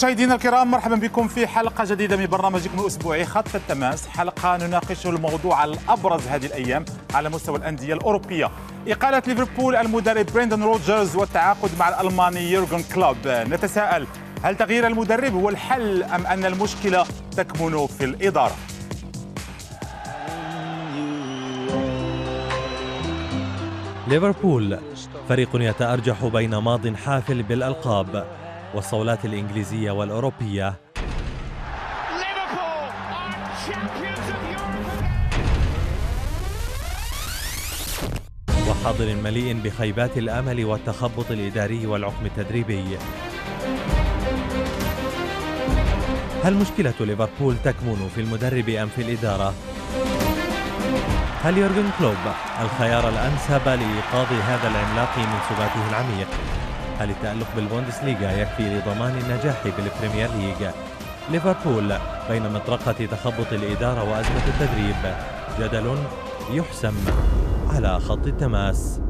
مشاهدينا الكرام مرحبا بكم في حلقة جديدة من برنامجكم الأسبوعي خط التماس حلقة نناقش الموضوع الأبرز هذه الأيام على مستوى الأندية الأوروبية إقالة ليفربول المدرب بريندن روجرز والتعاقد مع الألماني يورغن كلوب نتساءل هل تغيير المدرب هو الحل أم أن المشكلة تكمن في الإدارة ليفربول فريق يتأرجح بين ماض حافل بالألقاب والصولات الإنجليزية والأوروبية وحاضر مليء بخيبات الأمل والتخبط الإداري والعقم التدريبي هل مشكلة ليفربول تكمن في المدرب أم في الإدارة؟ هل يورجن كلوب الخيار الأنسب لإيقاظ هذا العملاق من سباته العميق؟ حال التألق بالبوندسليغا يكفي لضمان النجاح بالبريمير ليغ ليفربول بين مطرقة تخبط الإدارة وأزمة التدريب جدل يحسم على خط التماس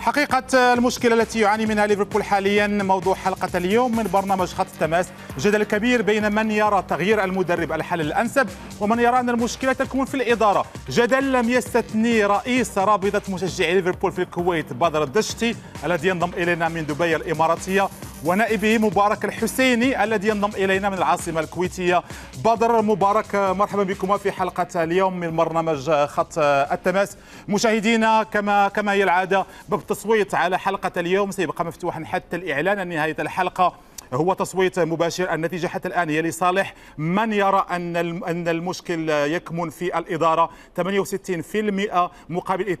حقيقة المشكلة التي يعاني منها ليفربول حاليا موضوع حلقة اليوم من برنامج خط التماس جدل كبير بين من يرى تغيير المدرب الحل الأنسب ومن يرى أن المشكلة تكمن في الإدارة جدل لم يستثني رئيس رابطة مشجعي ليفربول في الكويت بدر الدشتي الذي ينضم إلينا من دبي الإماراتية ونائبه مبارك الحسيني الذي ينضم إلينا من العاصمة الكويتية بدر مبارك مرحبا بكما في حلقة اليوم من برنامج خط التماس مشاهدينا كما كما هي العادة باب التصويت على حلقة اليوم سيبقى مفتوحا حتى الإعلان عن نهاية الحلقة هو تصويت مباشر النتيجة حتى الآن هي لصالح من يرى أن أن المشكل يكمن في الإدارة 68% مقابل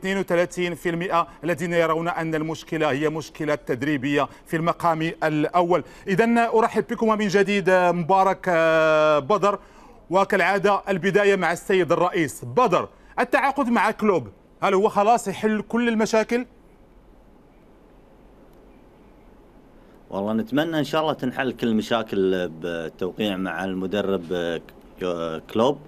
32% الذين يرون أن المشكلة هي مشكلة تدريبية في المقام الأول إذا أرحب بكم من جديد مبارك آه، بدر وكالعادة البداية مع السيد الرئيس بدر التعاقد مع كلوب هل هو خلاص يحل كل المشاكل؟ والله نتمنى ان شاء الله تنحل كل المشاكل بالتوقيع مع المدرب آه، كلوب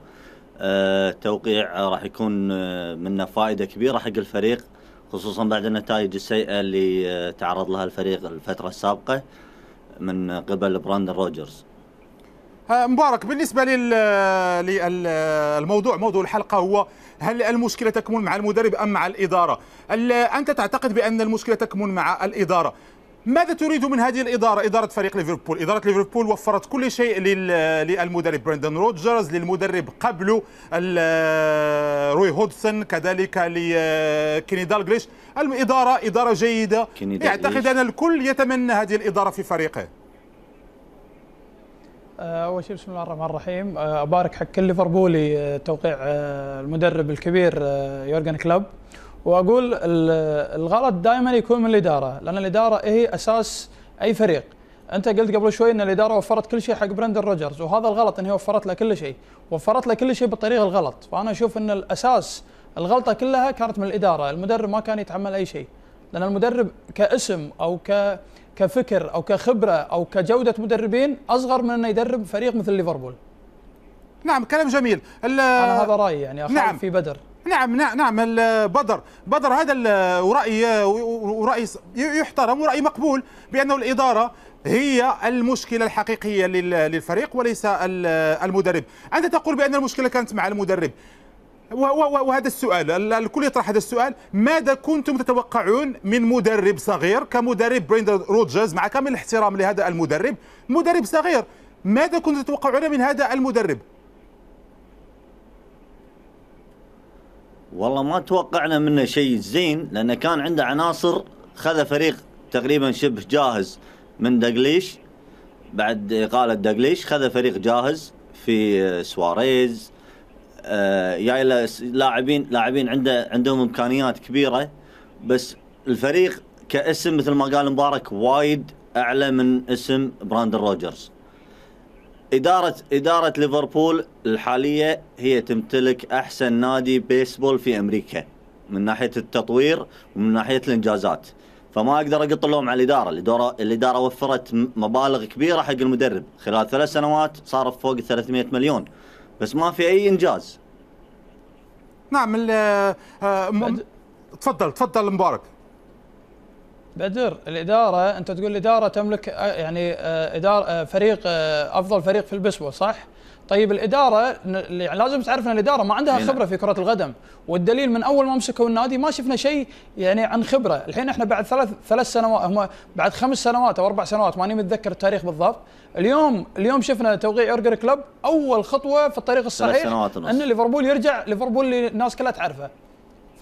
التوقيع آه، راح يكون آه، منه فائده كبيره حق الفريق خصوصا بعد النتائج السيئه اللي تعرض لها الفريق الفتره السابقه من قبل براندن روجرز مبارك بالنسبة للموضوع موضوع الحلقة هو هل المشكلة تكمن مع المدرب أم مع الإدارة أنت تعتقد بأن المشكلة تكمن مع الإدارة ماذا تريد من هذه الإدارة إدارة فريق ليفربول إدارة ليفربول وفرت كل شيء للمدرب براندون روجرز للمدرب قبله روي هودسون كذلك لكيني دالغليش الإدارة إدارة جيدة أعتقد أن الكل يتمنى هذه الإدارة في فريقه آه، اول شيء بسم الله الرحمن الرحيم آه، ابارك حق كل ليفربولي آه، توقيع المدرب الكبير يورجن كلوب واقول الغلط دائما يكون من الاداره لان الاداره هي اساس اي فريق انت قلت قبل شوي ان الاداره وفرت كل شيء حق برندن روجرز وهذا الغلط ان هي وفرت له كل شيء وفرت له كل شيء بالطريقه الغلط فانا اشوف ان الاساس الغلطه كلها كانت من الاداره المدرب ما كان يتحمل اي شيء لان المدرب كاسم او ك كفكر او كخبره او كجوده مدربين اصغر من انه يدرب فريق مثل ليفربول نعم كلام جميل انا هذا رايي يعني اخاف نعم. في بدر نعم نعم نعم بدر بدر هذا الرأي ورأي يحترم ورأي مقبول بأنه الإدارة هي المشكله الحقيقيه للفريق وليس المدرب انت تقول بان المشكله كانت مع المدرب وهذا السؤال الكل يطرح هذا السؤال ماذا كنتم تتوقعون من مدرب صغير كمدرب بريندر روجرز مع كامل الاحترام لهذا المدرب مدرب صغير ماذا كنتم تتوقعون من هذا المدرب والله ما توقعنا منه شيء زين لأنه كان عنده عناصر خذ فريق تقريبا شبه جاهز من دقليش بعد إقالة دقليش خذ فريق جاهز في آه، سواريز آه يا لاعبين لاعبين عنده عندهم إمكانيات كبيرة بس الفريق كاسم مثل ما قال مبارك وايد أعلى من اسم براندن روجرز إدارة إدارة ليفربول الحالية هي تمتلك أحسن نادي بيسبول في أمريكا من ناحية التطوير ومن ناحية الإنجازات فما أقدر أقط لهم على الإدارة الإدارة, الإدارة وفرت مبالغ كبيرة حق المدرب خلال ثلاث سنوات صار فوق 300 مليون بس ما في أي إنجاز نعم آه، آه، تفضل تفضل مبارك بدر الاداره انت تقول الاداره تملك آه، يعني آه، اداره آه، فريق افضل فريق في البسوه صح؟ طيب الاداره يعني لازم تعرف ان الاداره ما عندها خبره في كره القدم والدليل من اول ما مسكوا النادي ما شفنا شيء يعني عن خبره الحين احنا بعد ثلاث ثلاث سنوات هم بعد خمس سنوات او اربع سنوات ماني متذكر التاريخ بالضبط اليوم اليوم شفنا توقيع يورجن كلوب اول خطوه في الطريق الصحيح ان ليفربول يرجع ليفربول اللي الناس كلها تعرفه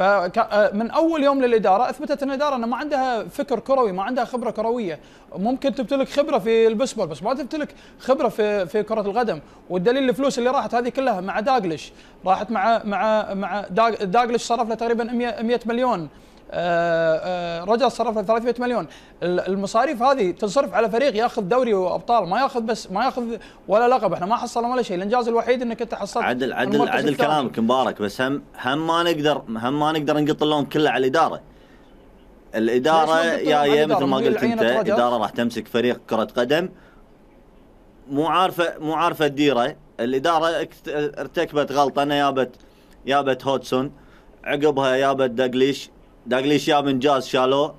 فمن آه، اول يوم للاداره اثبتت ان الاداره انه ما عندها فكر كروي ما عندها خبره كرويه ممكن تمتلك خبره في البسبول بس ما تمتلك خبره في في كره القدم والدليل الفلوس اللي راحت هذه كلها مع داجلش راحت مع مع مع داجلش صرف له تقريبا 100 100 مليون آه، آه، رجاء صرف 300 مليون المصاريف هذه تنصرف على فريق ياخذ دوري وابطال ما ياخذ بس ما ياخذ ولا لقب احنا ما حصلنا ولا شيء الانجاز الوحيد انك انت حصلت عدل عدل عدل كلامك مبارك بس هم هم ما نقدر هم ما نقدر نقط اللون كله على الاداره الاداره يا يا مثل ما قلت انت اداره راح تمسك فريق كره قدم مو عارفه مو عارفه تديره الاداره ارتكبت غلطه انا يابت يابت هوتسون عقبها يابت داجليش داغليش جاب انجاز شالوه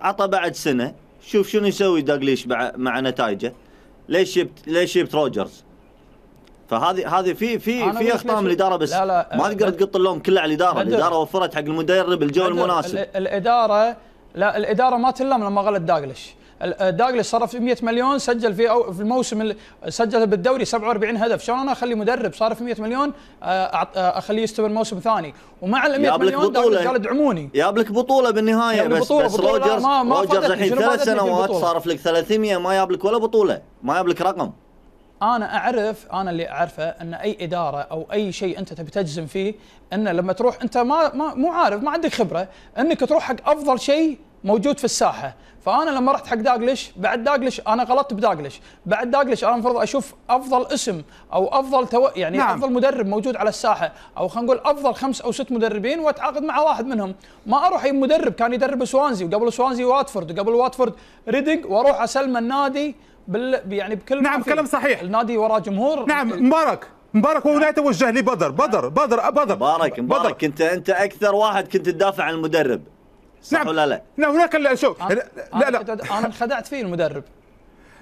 عطى بعد سنه شوف شنو يسوي داغليش مع, نتائجه ليش جبت ليش جبت روجرز فهذه هذه في في في اخطاء من الاداره بس لا لا ما أه، تقدر أه، تقط اللوم كله على الاداره الاداره وفرت حق المدرب الجو المناسب الاداره لا الاداره ما تلم لما غلط داغلش آه، داجلس صرف 100 مليون سجل في أو في الموسم سجل بالدوري 47 هدف شلون انا اخلي مدرب صرف 100 مليون آه، آه، اخليه يستمر موسم ثاني ومع ال 100 مليون داجلس قال ادعموني جاب لك بطوله بالنهايه بس بطولة بس بطولة روجرز ما ما روجرز الحين ثلاث سنوات صارف لك 300 ما جاب لك ولا بطوله ما جاب لك رقم انا اعرف انا اللي اعرفه ان اي اداره او اي شيء انت تبي تجزم فيه انه لما تروح انت ما, ما مو عارف ما عندك خبره انك تروح حق افضل شيء موجود في الساحه فانا لما رحت حق داجلش بعد داجلش انا غلطت بداجلش بعد داجلش انا المفروض اشوف افضل اسم او افضل تو... يعني نعم. افضل مدرب موجود على الساحه او خلينا نقول افضل خمس او ست مدربين واتعاقد مع واحد منهم ما اروح اي مدرب كان يدرب سوانزي وقبل سوانزي واتفورد وقبل واتفورد ريدنج واروح اسلم النادي بال يعني بكل نعم كلام صحيح النادي وراه جمهور نعم مبارك مبارك هو لا يتوجه لبدر بدر بدر بدر مبارك مبارك بدر. انت انت اكثر واحد كنت تدافع عن المدرب صح نعم. ولا لا؟ لا هناك لا شوف أنا لا لا انا انخدعت فيه المدرب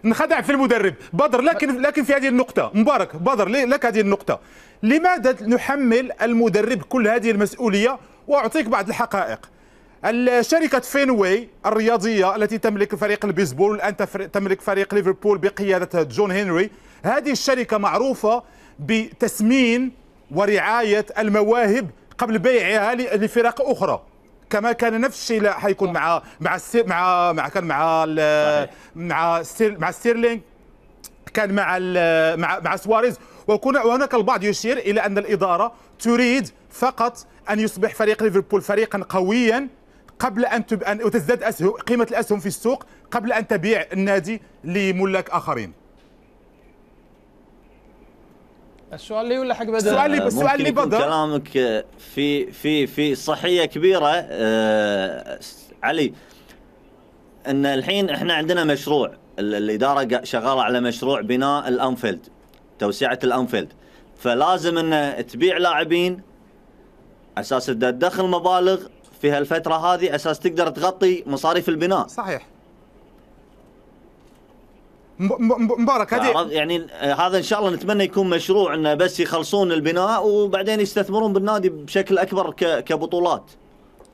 انخدع في المدرب بدر لكن لكن في هذه النقطه مبارك بدر لك هذه النقطه لماذا نحمل المدرب كل هذه المسؤوليه واعطيك بعض الحقائق شركة فينوي الرياضية التي تملك فريق البيسبول الآن تملك فريق ليفربول بقيادة جون هنري هذه الشركة معروفة بتسمين ورعاية المواهب قبل بيعها لفرق أخرى كما كان نفس الشيء لا حيكون مع مع السير مع مع كان مع مع السير مع ستيرلينج كان مع مع مع سواريز وكنا وهناك البعض يشير الى ان الاداره تريد فقط ان يصبح فريق ليفربول فريقا قويا قبل ان تب... ان تزداد قيمه الاسهم في السوق قبل ان تبيع النادي لملاك اخرين السؤال لي ولا حق بدر؟ السؤال بس السؤال لي بدر كلامك في في في صحيه كبيره آه علي ان الحين احنا عندنا مشروع الاداره شغاله على مشروع بناء الانفيلد توسعه الانفيلد فلازم ان تبيع لاعبين اساس تدخل مبالغ في هالفتره هذه اساس تقدر تغطي مصاريف البناء صحيح مبارك هذه يعني آه، هذا ان شاء الله نتمنى يكون مشروع انه بس يخلصون البناء وبعدين يستثمرون بالنادي بشكل اكبر كبطولات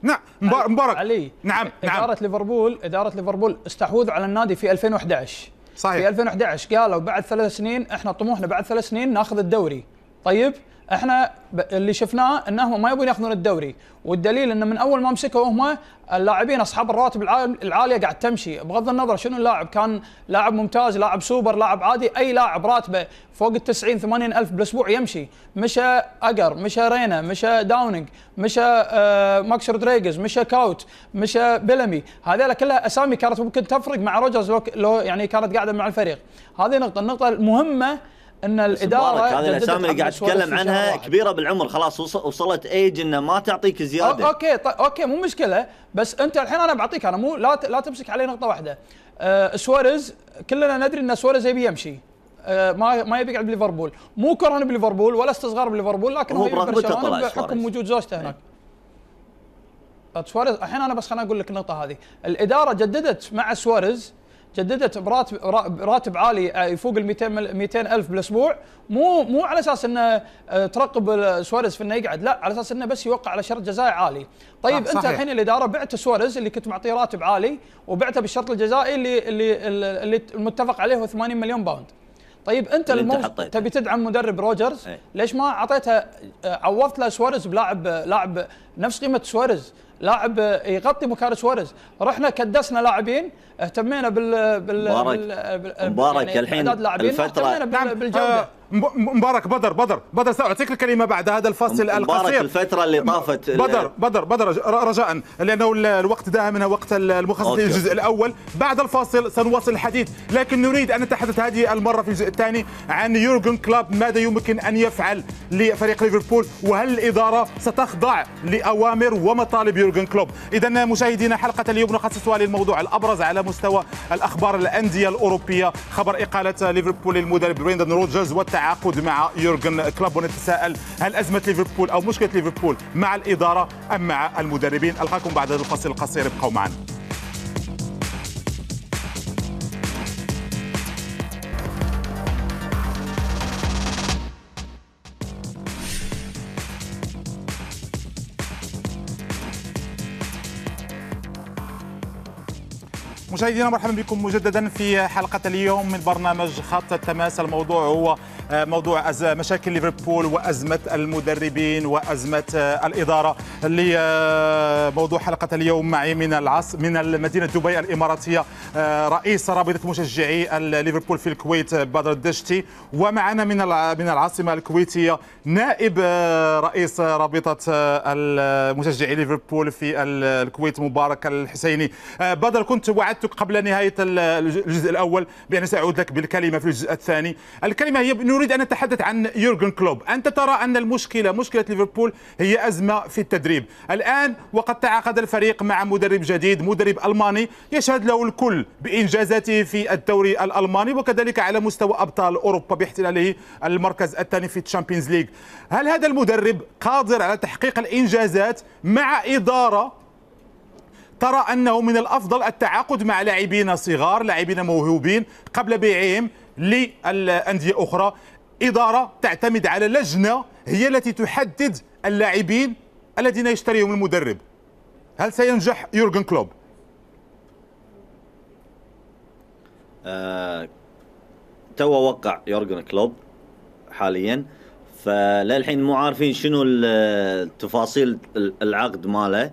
نعم مبارك علي نعم نعم اداره ليفربول اداره ليفربول استحوذوا على النادي في 2011 صحيح في 2011 قالوا بعد ثلاث سنين احنا طموحنا بعد ثلاث سنين ناخذ الدوري طيب احنا اللي شفناه انهم ما يبون ياخذون الدوري والدليل انه من اول ما مسكوا هم اللاعبين اصحاب الراتب العاليه قاعد تمشي بغض النظر شنو اللاعب كان لاعب ممتاز لاعب سوبر لاعب عادي اي لاعب راتبه فوق ال 90 80 الف بالاسبوع يمشي مشى اجر مشى رينا مشى داونينج مشى آه ماكس رودريجز مشى كاوت مشى بيلمي هذول كلها اسامي كانت ممكن تفرق مع روجرز لو يعني كانت قاعده مع الفريق هذه نقطه النقطه المهمه ان الاداره هذه الاسامي اللي قاعد اتكلم عنها كبيره بالعمر خلاص وصلت ايج انه ما تعطيك زياده اوكي اوكي مو مشكله بس انت الحين انا بعطيك انا مو لا لا تمسك علي نقطه واحده أه سواريز كلنا ندري ان سواريز يبي يمشي أه ما ما يبي يقعد بليفربول مو كرهن بليفربول ولا استصغار بليفربول لكن هو برشلونه بحكم وجود زوجته هناك إيه. طيب، سواريز الحين انا بس خليني اقول لك النقطه هذه الاداره جددت مع سواريز جددت براتب راتب عالي آه، يفوق ال 200 200 الف بالاسبوع مو مو على اساس انه آه، ترقب سواريز في انه يقعد لا على اساس انه بس يوقع على شرط جزائي عالي طيب آه، انت الحين الاداره بعت سواريز اللي كنت معطيه راتب عالي وبعته بالشرط الجزائي اللي اللي اللي المتفق عليه هو 80 مليون باوند طيب انت, تبي تدعم مدرب روجرز إيه. ليش ما اعطيتها عوضت له سواريز بلاعب لاعب نفس قيمه سواريز لاعب يغطي مكان سواريز رحنا كدسنا لاعبين اهتمينا بال بال مبارك, بال... مبارك يعني الحين الفتره اهتمينا بال... نعم. بالجوده آه، مبارك بدر بدر بدر ساعطيك الكلمه بعد هذا الفاصل القصير مبارك الفتره اللي طافت بدر بدر بدر رجاء لانه الوقت من وقت المخصص للجزء الاول بعد الفاصل سنواصل الحديث لكن نريد ان نتحدث هذه المره في الجزء الثاني عن يورجن كلوب ماذا يمكن ان يفعل لفريق ليفربول وهل الاداره ستخضع لاوامر ومطالب يورجن كلوب اذا مشاهدينا حلقه اليوم نخصصها للموضوع الابرز على مستوى الاخبار الانديه الاوروبيه خبر اقاله ليفربول للمدرب بريندن روجرز والتعامل التعاقد مع يورجن كلوب ونتساءل هل أزمة ليفربول أو مشكلة ليفربول مع الإدارة أم مع المدربين ألقاكم بعد الفصل القصير ابقوا معنا مشاهدينا مرحبا بكم مجددا في حلقة اليوم من برنامج خط التماس الموضوع هو موضوع مشاكل ليفربول وأزمة المدربين وأزمة آه، الإدارة لموضوع آه، حلقة اليوم معي من العصر من مدينة دبي الإماراتية آه، رئيس رابطة مشجعي ليفربول في الكويت بدر الدشتي ومعنا من من العاصمة الكويتية نائب رئيس رابطة المشجعي ليفربول في الكويت مبارك الحسيني بدر كنت وعدت وعدتك قبل نهاية الجزء الأول بأن سأعود لك بالكلمة في الجزء الثاني الكلمة هي نريد أن نتحدث عن يورجن كلوب أنت ترى أن المشكلة مشكلة ليفربول هي أزمة في التدريب الآن وقد تعاقد الفريق مع مدرب جديد مدرب ألماني يشهد له الكل بإنجازاته في الدوري الألماني وكذلك على مستوى أبطال أوروبا باحتلاله المركز الثاني في الشامبيونز ليج هل هذا المدرب قادر على تحقيق الإنجازات مع إدارة ترى أنه من الأفضل التعاقد مع لاعبين صغار لاعبين موهوبين قبل بيعهم للأندية أخرى إدارة تعتمد على لجنة هي التي تحدد اللاعبين الذين يشتريهم المدرب هل سينجح يورجن كلوب؟ آه، تو وقع يورجن كلوب حاليا فللحين مو عارفين شنو التفاصيل العقد ماله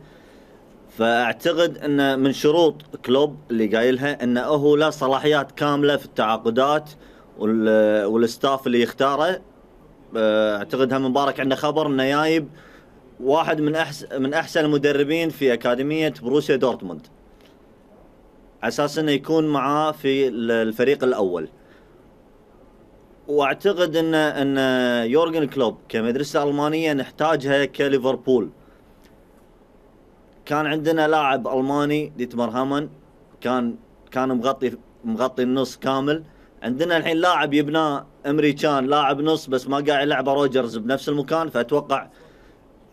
فاعتقد ان من شروط كلوب اللي قايلها انه هو له صلاحيات كامله في التعاقدات والستاف اللي يختاره آه، اعتقد هم مبارك عنده خبر انه جايب واحد من احسن من احسن المدربين في اكاديميه بروسيا دورتموند على اساس انه يكون معاه في الفريق الاول واعتقد ان ان يورجن كلوب كمدرسه المانيه نحتاجها كليفربول كان عندنا لاعب الماني ديتمر هامن كان كان مغطي مغطي النص كامل عندنا الحين لاعب يبناه امريكان لاعب نص بس ما قاعد يلعبه روجرز بنفس المكان فاتوقع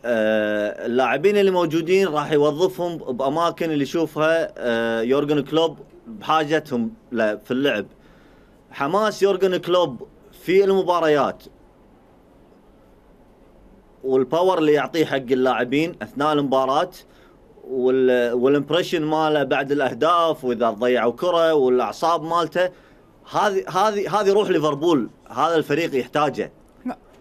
آه اللاعبين اللي موجودين راح يوظفهم باماكن اللي يشوفها آه يورجن كلوب بحاجتهم في اللعب حماس يورجن كلوب في المباريات والباور اللي يعطيه حق اللاعبين اثناء المباراه والامبريشن ماله بعد الاهداف واذا ضيعوا كره والاعصاب مالته هذه هذه هذه روح ليفربول هذا الفريق يحتاجه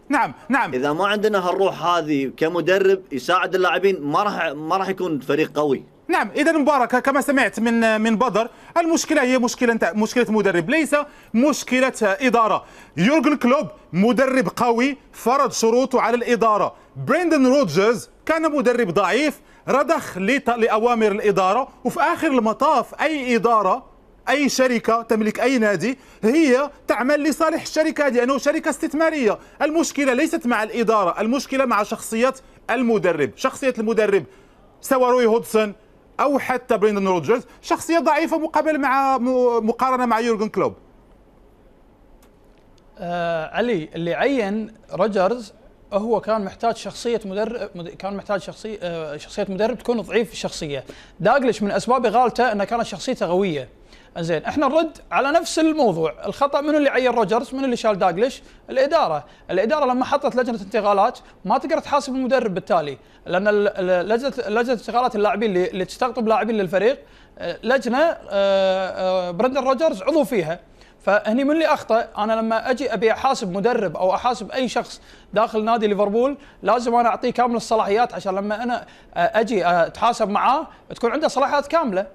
نعم نعم اذا ما عندنا هالروح هذه كمدرب يساعد اللاعبين ما راح ما راح يكون فريق قوي نعم اذا مبارك كما سمعت من من بدر المشكله هي مشكله مشكله مدرب ليس مشكله اداره يورجن كلوب مدرب قوي فرض شروطه على الاداره بريندن روجرز كان مدرب ضعيف رضخ لأوامر الإدارة وفي آخر المطاف أي إدارة أي شركة تملك أي نادي هي تعمل لصالح الشركة لأنه شركة استثمارية المشكلة ليست مع الإدارة المشكلة مع شخصية المدرب شخصية المدرب سواء روي هودسون أو حتى بريندن روجرز شخصية ضعيفة مقابل مع مقارنة مع يورجن كلوب آه علي اللي عين روجرز هو كان محتاج شخصيه مدرب كان محتاج شخصيه آه، شخصيه مدرب تكون ضعيف الشخصيه داجلش من اسباب اغالته انه كانت شخصيته قويه زين احنا نرد على نفس الموضوع الخطا من اللي عين روجرز من اللي شال داجلش الاداره الاداره لما حطت لجنه انتقالات ما تقدر تحاسب المدرب بالتالي لان لجنه لجنه انتقالات اللاعبين اللي, اللي تستقطب لاعبين للفريق آه، لجنه آه، برندن روجرز عضو فيها فهني من اللي اخطا انا لما اجي ابي احاسب مدرب او احاسب اي شخص داخل نادي ليفربول لازم انا اعطيه كامل الصلاحيات عشان لما انا اجي اتحاسب معاه تكون عنده صلاحيات كامله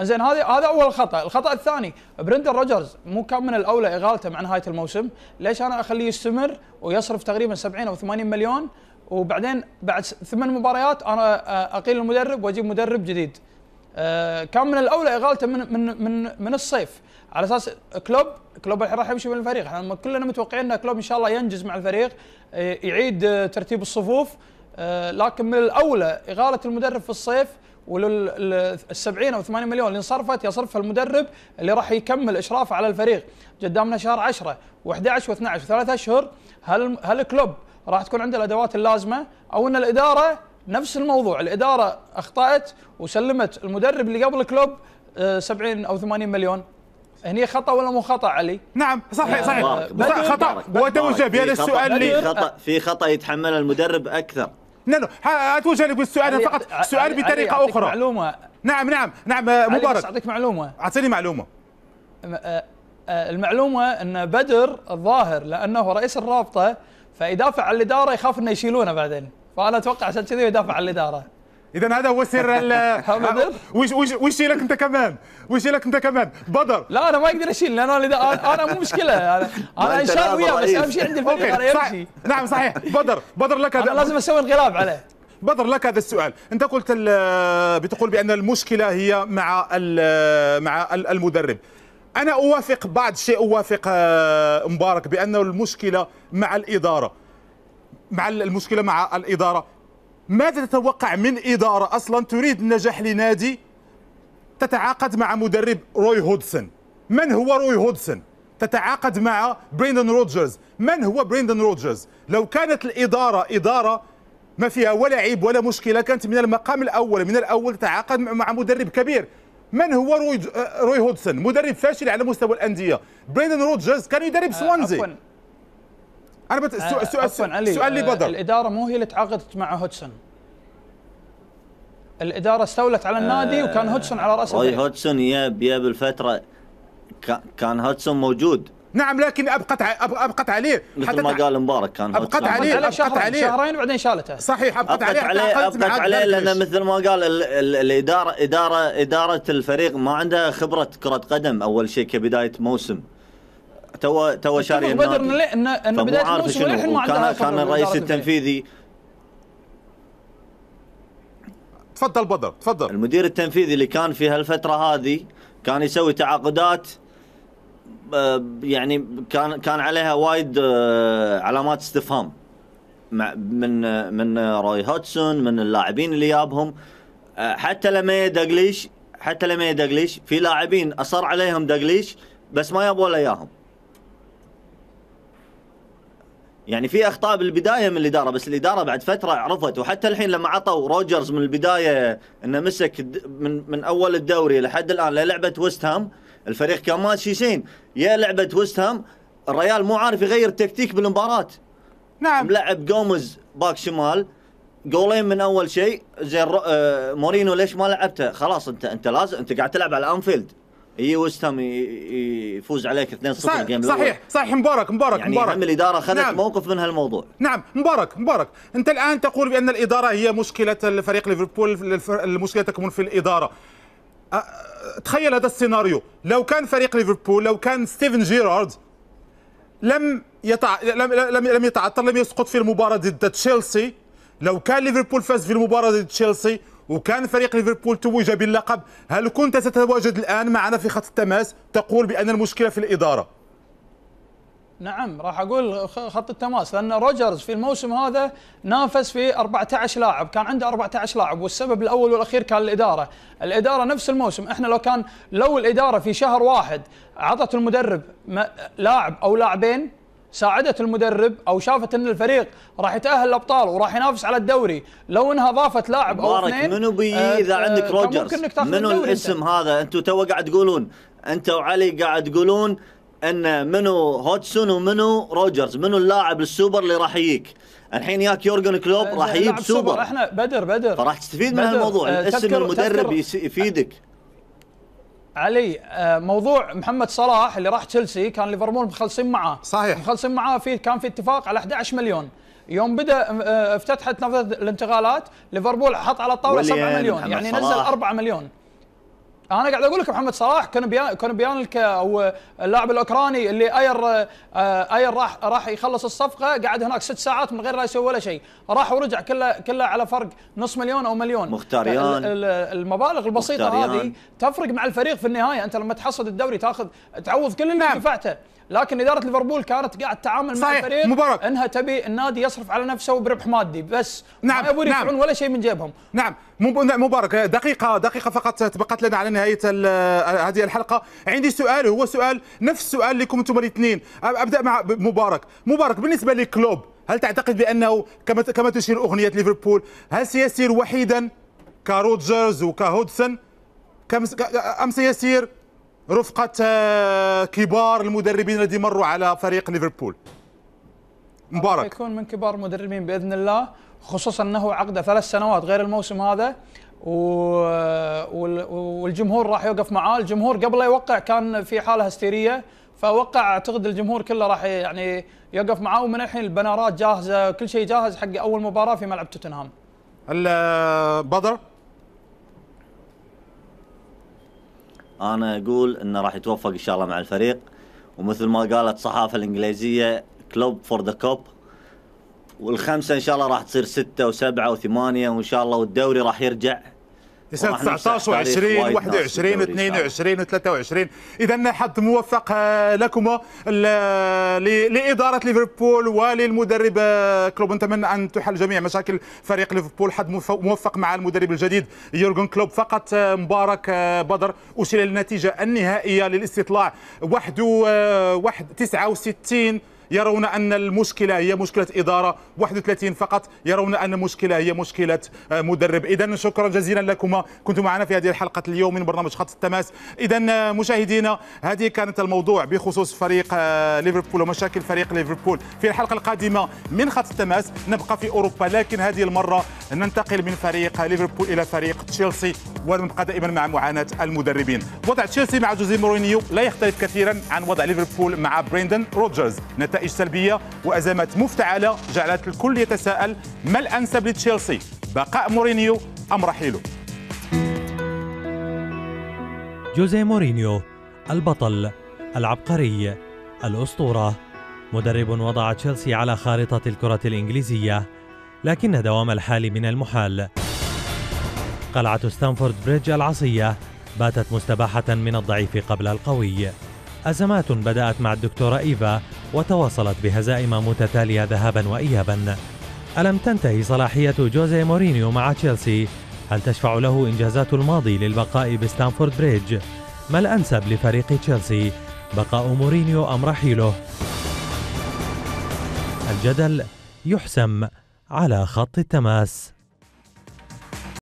زين هذا هذا اول خطا، الخطا الثاني برندن روجرز مو كان من الاولى اغالته مع نهايه الموسم، ليش انا اخليه يستمر ويصرف تقريبا 70 او 80 مليون وبعدين بعد ثمان مباريات انا اقيل المدرب واجيب مدرب جديد. آه، كان من الاولى اغالته من من من, من الصيف، على اساس كلوب كلوب الحين راح يمشي من الفريق احنا كلنا متوقعين ان كلوب ان شاء الله ينجز مع الفريق يعيد ترتيب الصفوف آه، لكن من الاولى اغاله المدرب في الصيف ولل 70 او 80 مليون اللي انصرفت يصرفها المدرب اللي راح يكمل اشرافه على الفريق قدامنا شهر 10 و11 و12 وثلاث اشهر هل هل كلوب راح تكون عنده الادوات اللازمه او ان الاداره نفس الموضوع الاداره اخطات وسلمت المدرب اللي قبل كلوب 70 آه، او 80 مليون هني خطا ولا مو خطا علي؟ نعم صحيح صحيح آه خطا واتوجه بهذا يعني السؤال لي خطا في خطا يتحمل المدرب اكثر لا لا اتوجه لك بالسؤال فقط سؤال بطريقه اخرى معلومه نعم نعم نعم آه، مبارك اعطيك معلومه اعطيني معلومه آه، آه، المعلومه ان بدر الظاهر لانه رئيس الرابطه فيدافع عن الاداره يخاف انه يشيلونه بعدين فانا اتوقع عشان كذي يدافع عن الاداره اذا هذا هو سر ال وش وش لك انت كمان وش لك انت كمان بدر لا انا ما اقدر اشيل لان انا انا مو مشكله انا انا ان شاء الله وياه بس اهم شيء عندي الفريق على يمشي نعم صحيح بدر بدر لك هذا لازم اسوي انقلاب عليه بدر لك هذا السؤال انت قلت بتقول بان المشكله هي مع مع المدرب انا اوافق بعض شيء اوافق آه، مبارك بان المشكله مع الاداره مع المشكله مع الاداره ماذا تتوقع من إدارة أصلا تريد النجاح لنادي تتعاقد مع مدرب روي هودسون من هو روي هودسون تتعاقد مع بريندن روجرز من هو بريندن روجرز لو كانت الإدارة إدارة ما فيها ولا عيب ولا مشكلة كانت من المقام الأول من الأول تتعاقد مع مدرب كبير من هو روي, آه، روي هودسون مدرب فاشل على مستوى الأندية بريندن روجرز كان يدرب آه، سوانزي انا بت... السؤال سؤال, سؤال, علي. سؤال لي آه، بدر الاداره مو هي اللي تعاقدت مع هودسون الاداره استولت على النادي آه، وكان هودسون على راسه روي هودسون يا يا الفتره كان هودسون موجود نعم لكن ابقت ابقت عليه مثل ما قال مبارك كان ابقت عليه ابقت عليه شهرين وبعدين شالته صحيح ابقت, أبقت عليه عليه ابقت عليه لان مثل ما قال الاداره اداره اداره الفريق ما عندها خبره كره قدم اول شيء كبدايه موسم تو تو شاري النادي بدر انه بدايه الموسم للحين ما عندها كان الرئيس التنفيذي تفضل بدر تفضل المدير التنفيذي اللي كان في هالفتره هذه كان يسوي تعاقدات آه، يعني كان كان عليها وايد آه، علامات استفهام من آه، من روي هوتسون من اللاعبين اللي جابهم حتى لما دقليش حتى لما دقليش في لاعبين اصر عليهم دقليش بس ما يبوا ولا اياهم يعني في اخطاء بالبدايه من الاداره بس الاداره بعد فتره عرفت وحتى الحين لما عطوا روجرز من البدايه انه مسك من من اول الدوري لحد الان للعبه ويست هام الفريق كان ماشي زين يا لعبه ويست هام الريال مو عارف يغير تكتيك بالمباراه نعم ملعب جومز باك شمال جولين من اول شيء زين آه، مورينو ليش ما لعبته خلاص انت انت لازم انت قاعد تلعب على انفيلد اي وستام يفوز عليك 2-0 صح الجيم صحيح الأول. صحيح مبارك مبارك يعني مبارك هم الاداره اخذت نعم. موقف من هالموضوع نعم مبارك مبارك انت الان تقول بان الاداره هي مشكله الفريق ليفربول المشكله تكمن في الاداره تخيل هذا السيناريو لو كان فريق ليفربول لو كان ستيفن جيرارد لم يتع... لم لم لم لم يسقط في المباراه ضد تشيلسي لو كان ليفربول فاز في المباراه ضد تشيلسي وكان فريق ليفربول توج باللقب هل كنت ستتواجد الآن معنا في خط التماس تقول بأن المشكلة في الإدارة نعم راح اقول خط التماس لان روجرز في الموسم هذا نافس في 14 لاعب كان عنده 14 لاعب والسبب الاول والاخير كان الاداره الاداره نفس الموسم احنا لو كان لو الاداره في شهر واحد عطت المدرب لاعب او لاعبين ساعدت المدرب او شافت ان الفريق راح يتاهل الابطال وراح ينافس على الدوري لو انها ضافت لاعب او اثنين منو بي آه، اذا عندك آه، روجرز منو الاسم انت. هذا انتم تو قاعد تقولون انت وعلي قاعد تقولون ان منو هودسون ومنو روجرز منو اللاعب السوبر اللي راح يجيك الحين ياك يورجن كلوب آه، راح يجيب سوبر. سوبر احنا بدر بدر فراح تستفيد من هالموضوع اسم المدرب يفيدك علي آه، موضوع محمد صلاح اللي راح تشيلسي كان ليفربول مخلصين معاه صحيح مخلصين معاه في كان في اتفاق على 11 مليون يوم بدا آه، افتتحت نافذه الانتقالات ليفربول حط على الطاوله 7 مليون يعني نزل 4 مليون انا قاعد اقول لك محمد صلاح كان بيان كان بيانلكا او اللاعب الاوكراني اللي اير آه، اير راح راح يخلص الصفقه قعد هناك ست ساعات من غير لا يسوي ولا شيء راح ورجع كله كله على فرق نص مليون او مليون مختاريان المبالغ البسيطه مختاريان. هذه تفرق مع الفريق في النهايه انت لما تحصد الدوري تاخذ تعوض كل اللي نعم. دفعته لكن اداره ليفربول كانت قاعد تتعامل مع الفريق مبارك. انها تبي النادي يصرف على نفسه بربح مادي بس نعم ما يبون نعم. ولا شيء من جيبهم نعم مبارك دقيقه دقيقه فقط تبقت لنا على نهايه هذه الحلقه عندي سؤال هو سؤال نفس السؤال لكم انتم الاثنين ابدا مع مبارك مبارك بالنسبه لكلوب هل تعتقد بانه كما كما تشير اغنيه ليفربول هل سيسير وحيدا كروجرز وكهودسون ام سيسير رفقة آه، كبار المدربين الذي مروا على فريق ليفربول مبارك يكون من كبار المدربين باذن الله خصوصا انه عقده ثلاث سنوات غير الموسم هذا آه، والجمهور راح يوقف معاه الجمهور قبل يوقع كان في حاله هستيريه فوقع اعتقد الجمهور كله راح يعني يوقف معاه ومن الحين البنارات جاهزه كل شيء جاهز حق اول مباراه في ملعب توتنهام آه، بدر انا اقول انه راح يتوفق ان شاء الله مع الفريق ومثل ما قالت الصحافه الانجليزيه كلوب فور ذا كوب والخمسه ان شاء الله راح تصير سته وسبعه وثمانيه وان شاء الله والدوري راح يرجع لسنه 19 و20 21 و22 و23 اذا حظ موفق آه، لكم آه، لاداره ليفربول وللمدرب آه، كلوب نتمنى ان تحل جميع مشاكل فريق ليفربول حظ موفق مع المدرب الجديد يورغن كلوب فقط مبارك بدر اشير للنتيجه النهائيه للاستطلاع 1 69 يرون أن المشكلة هي مشكلة إدارة 31 فقط يرون أن المشكلة هي مشكلة آه، مدرب إذا شكرا جزيلا لكما كنتم معنا في هذه الحلقة اليوم من برنامج خط التماس إذا آه، مشاهدينا هذه كانت الموضوع بخصوص فريق آه، ليفربول ومشاكل فريق ليفربول في الحلقة القادمة من خط التماس نبقى في أوروبا لكن هذه المرة ننتقل من فريق ليفربول إلى فريق تشيلسي ونبقى دائما مع معاناة المدربين وضع تشيلسي مع جوزي مورينيو لا يختلف كثيرا عن وضع ليفربول مع بريندن روجرز نتائج نتائج سلبية وأزمات مفتعلة جعلت الكل يتساءل ما الأنسب لتشيلسي بقاء مورينيو أم رحيله جوزي مورينيو البطل العبقري الأسطورة مدرب وضع تشيلسي على خارطة الكرة الإنجليزية لكن دوام الحال من المحال قلعة ستانفورد بريدج العصية باتت مستباحة من الضعيف قبل القوي أزمات بدأت مع الدكتورة إيفا وتواصلت بهزائم متتالية ذهابا وإيابا ألم تنتهي صلاحية جوزي مورينيو مع تشيلسي؟ هل تشفع له إنجازات الماضي للبقاء بستانفورد بريدج؟ ما الأنسب لفريق تشيلسي؟ بقاء مورينيو أم رحيله؟ الجدل يحسم على خط التماس